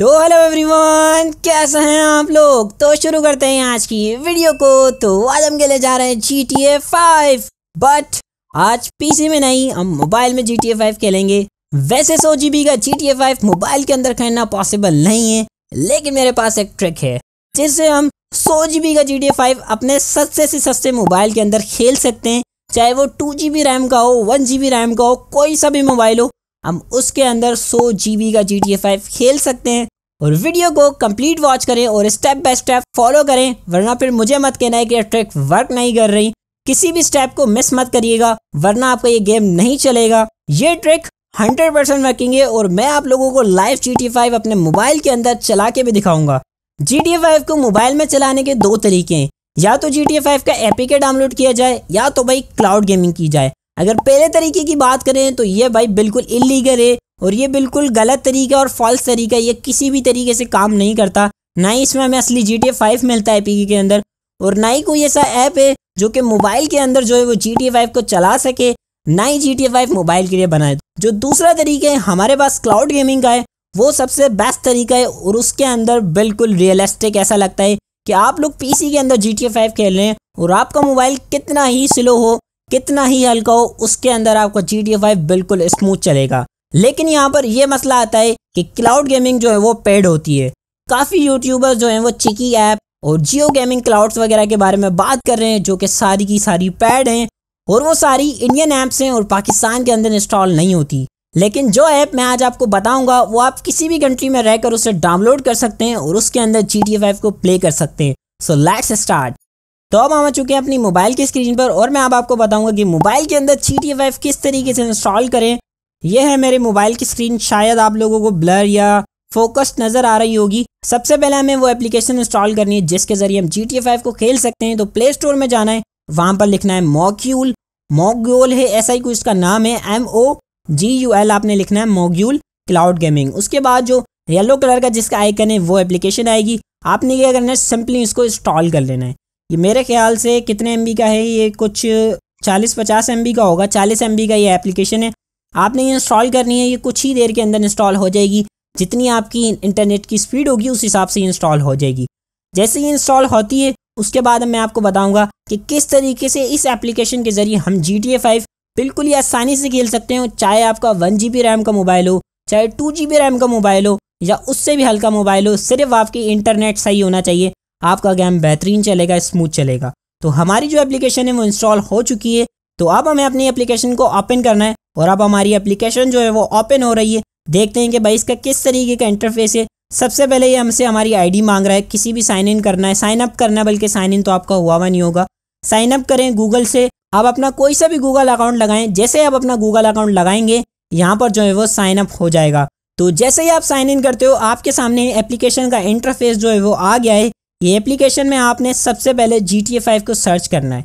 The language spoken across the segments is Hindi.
तो हेलो एवरीवन कैसे हैं आप लोग तो शुरू करते हैं आज की वीडियो को तो आज हम खेले जा रहे हैं G T A five but आज पीसी में नहीं हम मोबाइल में जी टी ए फाइव खेलेंगे वैसे सौ जी बी का G T A five mobile के अंदर खेलना पॉसिबल नहीं है लेकिन मेरे पास एक ट्रिक है जिससे हम सौ जी बी का जी टी ए फाइव अपने सस्ते से सस्ते मोबाइल के अंदर खेल सकते हैं चाहे वो टू जी बी रैम का हो वन जी बी रैम का हो कोई सा भी मोबाइल हो हम उसके अंदर सो जी का जी टी फाइव खेल सकते हैं और वीडियो को कंप्लीट वॉच करें और स्टेप बाय स्टेप फॉलो करें वरना फिर मुझे मत कहना है कि ट्रिक वर्क नहीं कर रही किसी भी स्टेप को मिस मत करिएगा वरना आपका ये गेम नहीं चलेगा ये ट्रिक 100% परसेंट वर्किंग है और मैं आप लोगों को लाइव जी टी फाइव अपने मोबाइल के अंदर चला के भी दिखाऊंगा जी टी फाइव को मोबाइल में चलाने के दो तरीके हैं या तो जी टी फाइव का एपी के डाउनलोड किया जाए या तो भाई क्लाउड गेमिंग की जाए अगर पहले तरीके की बात करें तो ये भाई बिल्कुल इलीगल है और ये बिल्कुल गलत तरीका और फॉल्स तरीका ये किसी भी तरीके से काम नहीं करता ना ही इसमें हमें असली जी टी फाइव मिलता है पी के अंदर और ना ही कोई ऐसा ऐप है जो कि मोबाइल के अंदर जो है वो जी टी फाइव को चला सके ना ही जी टी फाइव मोबाइल के लिए बनाए जो दूसरा तरीका है हमारे पास क्लाउड गेमिंग का है वो सबसे बेस्ट तरीका है और उसके अंदर बिल्कुल रियलिस्टिक ऐसा लगता है कि आप लोग पीसी के अंदर जी टी फाइव खेल रहे हैं और आपका मोबाइल कितना ही स्लो हो कितना ही हल्का हो उसके अंदर आपका जी टी बिल्कुल स्मूथ चलेगा लेकिन यहाँ पर यह मसला आता है कि क्लाउड गेमिंग जो है वो पेड होती है काफ़ी यूट्यूबर जो हैं वो चिकी ऐप और जियो गेमिंग क्लाउड्स वगैरह के बारे में बात कर रहे हैं जो कि सारी की सारी पैड हैं और वो सारी इंडियन ऐप्स हैं और पाकिस्तान के अंदर इंस्टॉल नहीं होती लेकिन जो ऐप मैं आज आपको बताऊंगा वो आप किसी भी कंट्री में रहकर उसे डाउनलोड कर सकते हैं और उसके अंदर जी टी को प्ले कर सकते हैं सो लेट्स स्टार्ट तो अब हम आ चुके हैं अपनी मोबाइल की स्क्रीन पर और मैं अब आपको बताऊंगा कि मोबाइल के अंदर जी टी किस तरीके से इंस्टॉल करें यह है मेरे मोबाइल की स्क्रीन शायद आप लोगों को ब्लर या फोकस नज़र आ रही होगी सबसे पहले हमें वो एप्लीकेशन इंस्टॉल करनी है जिसके ज़रिए हम जी टी को खेल सकते हैं तो प्ले स्टोर में जाना है वहां पर लिखना है मॉक्यूल मॉक्यूल है ऐसा ही कुछ इसका नाम है M O G U L आपने लिखना है मॉक्यूल क्लाउड गेमिंग उसके बाद जो येलो कलर का जिसका आइकन है वो एप्लीकेशन आएगी आपने क्या करना है सिंपली इसको इंस्टॉल कर लेना है ये मेरे ख्याल से कितने एम का है ये कुछ चालीस पचास एम का होगा चालीस एम का ये एप्लीकेशन है आपने ये इंस्टॉल करनी है ये कुछ ही देर के अंदर इंस्टॉल हो जाएगी जितनी आपकी इंटरनेट की स्पीड होगी उस हिसाब से इंस्टॉल हो जाएगी जैसे ही इंस्टॉल होती है उसके बाद मैं आपको बताऊंगा कि किस तरीके से इस एप्लीकेशन के ज़रिए हम जी टी ए फाइव बिल्कुल ही आसानी से खेल सकते हो चाहे आपका वन जी बी रैम का मोबाइल हो चाहे टू जी बी रैम का मोबाइल हो या उससे भी हल्का मोबाइल हो सिर्फ आपकी इंटरनेट सही होना चाहिए आपका गेम बेहतरीन चलेगा स्मूथ चलेगा तो हमारी जो एप्लीकेशन है वो इंस्टॉल हो चुकी है तो अब हमें अपनी एप्लीकेशन को ओपन करना है और अब हमारी एप्लीकेशन जो है वो ओपन हो रही है देखते हैं कि भाई इसका किस तरीके का इंटरफेस है सबसे पहले ये हमसे हमारी आईडी मांग रहा है किसी भी साइन इन करना है साइन अप करना है बल्कि साइन इन तो आपका हुआ हुआ नहीं होगा साइन अप करें गूगल से आप अपना कोई सा भी गूगल अकाउंट लगाएं जैसे आप अपना गूगल अकाउंट लगाएंगे यहाँ पर जो है वो साइन अप हो जाएगा तो जैसे ही आप साइन इन करते हो आपके सामने एप्लीकेशन का इंटरफेस जो है वो आ गया है ये एप्लीकेशन में आपने सबसे पहले जी टी को सर्च करना है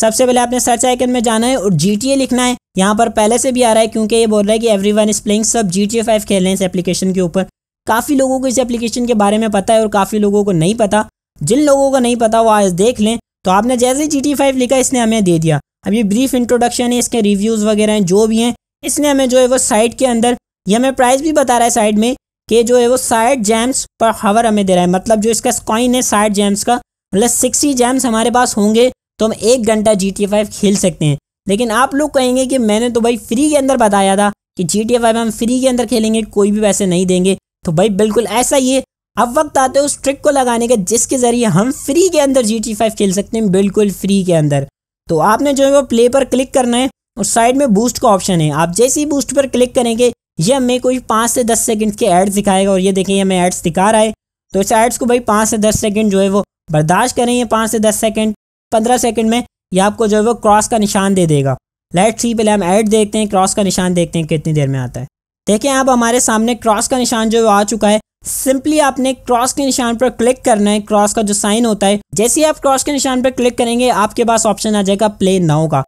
सबसे पहले आपने सर्च आइकन में जाना है और जी टी लिखना है यहाँ पर पहले से भी आ रहा है क्योंकि ये बोल रहा है कि एवरी वन इज प्लेइंग सब जी टी ए फाइव खेल रहे हैं इस एप्लीकेशन के ऊपर काफ़ी लोगों को इस एप्लीकेशन के बारे में पता है और काफ़ी लोगों को नहीं पता जिन लोगों को नहीं पता वो आज देख लें तो आपने जैसे ही जी टी फाइव लिखा इसने हमें दे दिया अब ये ब्रीफ इंट्रोडक्शन है इसके रिव्यूज़ वगैरह हैं जो भी हैं इसने हमें जो है वो साइट के अंदर ये हमें प्राइस भी बता रहा है साइड में कि जो है वो साइड जैम्स पर हवर हमें दे रहा है मतलब जो इसका कॉइन है साइड जैम्स का मतलब सिक्सटी जैम्स हमारे पास होंगे तो हम एक घंटा जी टी फाइव खेल सकते हैं लेकिन आप लोग कहेंगे कि मैंने तो भाई फ्री के अंदर बताया था कि जी टी फाइव हम फ्री के अंदर खेलेंगे कोई भी पैसे नहीं देंगे तो भाई बिल्कुल ऐसा ही है अब वक्त आते हैं उस ट्रिक को लगाने का जिसके ज़रिए हम फ्री के अंदर जी टी फाइव खेल सकते हैं बिल्कुल फ्री के अंदर तो आपने जो है वो प्ले पर क्लिक करना है और साइड में बूस्ट का ऑप्शन है आप जैसे ही बूस्ट पर क्लिक करेंगे ये हमें कोई पाँच से दस सेकंड के एड्स दिखाएगा और ये देखें ये हमें एड्स दिखा रहा है तो इस एड्स को भाई पाँच से दस सेकंड जो है वो बर्दाश्त करें ये पाँच से दस सेकंड पंद्रह सेकंड में ये आपको जो है वो क्रॉस का निशान दे देगा लाइट सी पहले हम ऐड देखते हैं क्रॉस का निशान देखते हैं कितनी देर में आता है देखें आप हमारे सामने क्रॉस का निशान जो आ चुका है सिंपली आपने क्रॉस के निशान पर क्लिक करना है क्रॉस का जो साइन होता है जैसे ही आप क्रॉस के निशान पर क्लिक करेंगे आपके पास ऑप्शन आ जाएगा प्ले नाउ का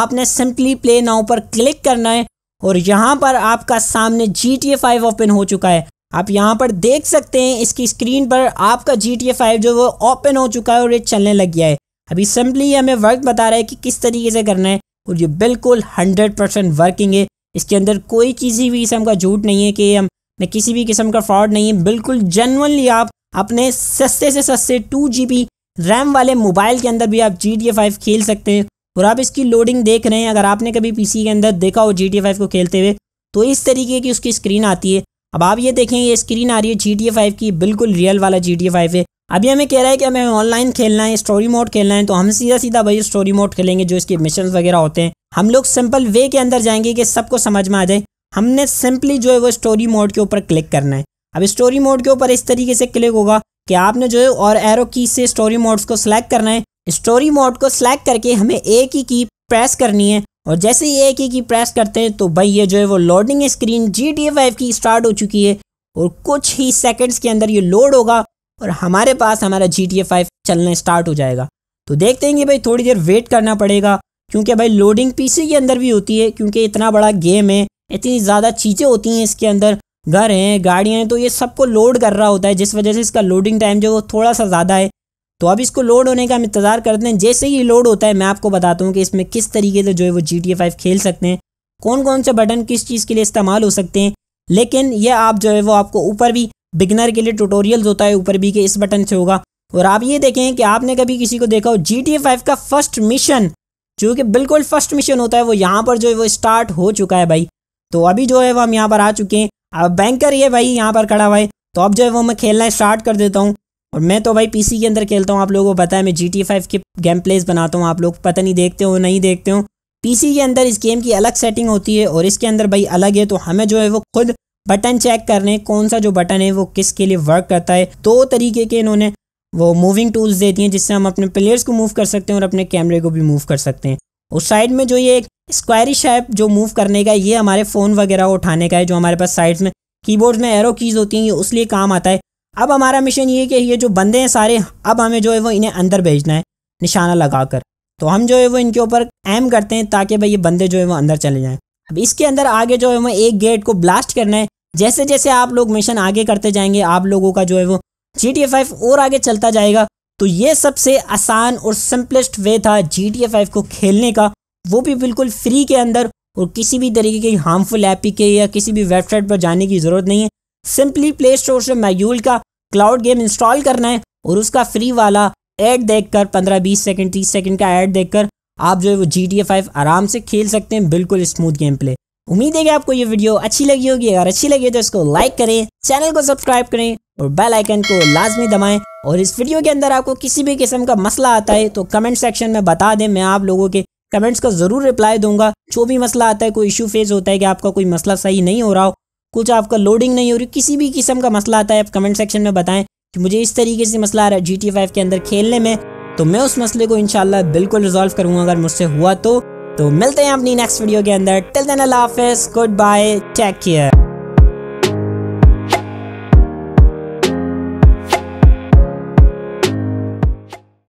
आपने सिंपली प्ले नाउ पर क्लिक करना है और यहाँ पर आपका सामने G T A five open हो चुका है आप यहाँ पर देख सकते हैं इसकी स्क्रीन पर आपका जी टी ए फाइव जो वो ओपन हो चुका है और ये चलने लग गया है अभी सिंपली हमें वर्क बता रहा है कि किस तरीके से करना है और ये बिल्कुल हंड्रेड परसेंट वर्किंग है इसके अंदर कोई किसी भी किस्म का झूठ नहीं है कि हम किसी भी किस्म का फ्रॉड नहीं है बिल्कुल जनवनली आप अपने सस्ते से सस्ते टू जी बी रैम वाले मोबाइल के अंदर भी आप जी टी ए फाइव खेल सकते हैं और आप इसकी लोडिंग देख रहे हैं अगर आपने कभी पीसी के अंदर देखा हो जी टी फाइव को खेलते हुए तो इस तरीके की उसकी स्क्रीन आती है अब आप ये देखें ये स्क्रीन आ रही है जी टी फाइव की बिल्कुल रियल वाला जी टी फाइव है अभी हमें कह रहा है कि हमें ऑनलाइन खेलना है स्टोरी मोड खेलना है तो हम सीधा सीधा भाई स्टोरी मोड खेलेंगे जो इसके मिशन वगैरह होते हैं हम लोग सिंपल वे के अंदर जाएंगे कि सबको समझ में आ जाए हमने सिंपली जो है वो स्टोरी मोड के ऊपर क्लिक करना है अब स्टोरी मोड के ऊपर इस तरीके से क्लिक होगा कि आपने जो है और एरो की से स्टोरी मोड्स को सिलेक्ट करना है स्टोरी मोड को स्लैक करके हमें एक ही की प्रेस करनी है और जैसे ही एक ही की प्रेस करते हैं तो भाई ये जो है वो loading screen G T five की स्टार्ट हो चुकी है और कुछ ही सेकंड्स के अंदर ये लोड होगा और हमारे पास हमारा जी टी फाइव चलना स्टार्ट हो जाएगा तो देखते हैं कि भाई थोड़ी देर वेट करना पड़ेगा क्योंकि भाई लोडिंग पीसी के अंदर भी होती है क्योंकि इतना बड़ा गेम है इतनी ज़्यादा चीज़ें होती हैं इसके अंदर घर हैं गाड़ियाँ हैं तो ये सबको लोड कर रहा होता है जिस वजह से इसका लोडिंग टाइम जो वो थोड़ा सा ज़्यादा है तो अब इसको लोड होने का हम इंतज़ार करते हैं जैसे ही लोड होता है मैं आपको बताता हूँ कि इसमें किस तरीके से जो है वो जी टी खेल सकते हैं कौन कौन से बटन किस चीज़ के लिए इस्तेमाल हो सकते हैं लेकिन यह आप जो है वो आपको ऊपर भी बिगनर के लिए ट्यूटोरियल्स होता है ऊपर भी के इस बटन से होगा और आप ये देखें कि आपने कभी किसी को देखा हो जी टी का फर्स्ट मिशन जो कि बिल्कुल फर्स्ट मिशन होता है वो यहाँ पर जो है वो स्टार्ट हो चुका है भाई तो अभी जो है वो हम यहाँ पर आ चुके हैं अब बैंकर ये भाई यहाँ पर खड़ा हुआ है तो अब जो है वो मैं खेलना स्टार्ट कर देता हूँ और मैं तो भाई पीसी के अंदर खेलता हूँ आप लोगों को पता है मैं जी टी फाइव के गेम प्लेस बनाता हूँ आप लोग पता नहीं देखते हो नहीं देखते हो पीसी के अंदर इस गेम की अलग सेटिंग होती है और इसके अंदर भाई अलग है तो हमें जो है वो खुद बटन चेक करने कौन सा जो बटन है वो किसके लिए वर्क करता है दो तरीके के इन्होंने वो मूविंग टूल्स देती हैं जिससे हम अपने प्लेयर्स को मूव कर सकते हैं और अपने कैमरे को भी मूव कर सकते हैं और साइड में जो ये एक स्क्वायरिश शेप जो मूव करने का ये हमारे फ़ोन वगैरह उठाने का है जो हमारे पास साइड्स में कीबोर्ड में एरो कीज़ होती हैं ये उस लिए काम आता है अब हमारा मिशन ये है कि ये जो बंदे हैं सारे अब हमें जो है वो इन्हें अंदर भेजना है निशाना लगाकर तो हम जो है वो इनके ऊपर एम करते हैं ताकि भाई ये बंदे जो है वो अंदर चले जाएँ अब इसके अंदर आगे जो है वो एक गेट को ब्लास्ट करना है जैसे जैसे आप लोग मिशन आगे करते जाएंगे आप लोगों का जो है वो जी टी और आगे चलता जाएगा तो ये सबसे आसान और सिंपलेस्ट वे था जी टी को खेलने का वो भी बिल्कुल फ्री के अंदर और किसी भी तरीके की हार्मफुल ऐप के या किसी भी वेबसाइट पर जाने की ज़रूरत नहीं है सिंपली प्ले स्टोर से मैगूल का क्लाउड गेम इंस्टॉल करना है और उसका फ्री वाला ऐड देखकर 15-20 सेकंड 30 सेकंड का ऐड देखकर आप जो है वो जी टी आराम से खेल सकते हैं बिल्कुल स्मूथ गेम प्ले उम्मीद है कि आपको ये वीडियो अच्छी लगी होगी अगर अच्छी लगी तो इसको लाइक करें चैनल को सब्सक्राइब करें और बेल आइकन को लाजमी दबाएं और इस वीडियो के अंदर आपको किसी भी किस्म का मसला आता है तो कमेंट सेक्शन में बता दें मैं आप लोगों के कमेंट्स का ज़रूर रिप्लाई दूंगा जो भी मसला आता है कोई इशू फेस होता है कि आपका कोई मसला सही नहीं हो रहा हो कुछ आपका लोडिंग नहीं हो रही किसी भी किस्म का मसला आता है आप कमेंट सेक्शन में बताएं कि मुझे इस तरीके से मसला आ रहा है जी टी फाइव के अंदर खेलने में तो मैं उस मसले को इनशाला बिल्कुल रिजॉल्व करूँगा अगर मुझसे हुआ तो तो मिलते हैं अपनी नेक्स्ट वीडियो के अंदर टिल देन अल्लाह हाफिज गुड बाय टेक केयर